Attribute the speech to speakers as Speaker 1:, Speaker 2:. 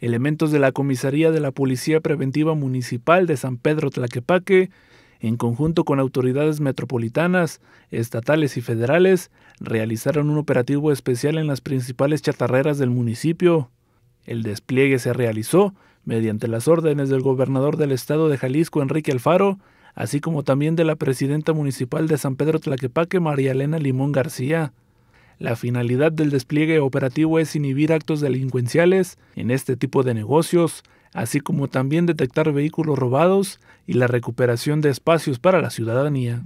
Speaker 1: elementos de la comisaría de la Policía Preventiva Municipal de San Pedro Tlaquepaque, en conjunto con autoridades metropolitanas, estatales y federales, realizaron un operativo especial en las principales chatarreras del municipio. El despliegue se realizó mediante las órdenes del gobernador del estado de Jalisco, Enrique Alfaro, así como también de la presidenta municipal de San Pedro Tlaquepaque, María Elena Limón García. La finalidad del despliegue operativo es inhibir actos delincuenciales en este tipo de negocios, así como también detectar vehículos robados y la recuperación de espacios para la ciudadanía.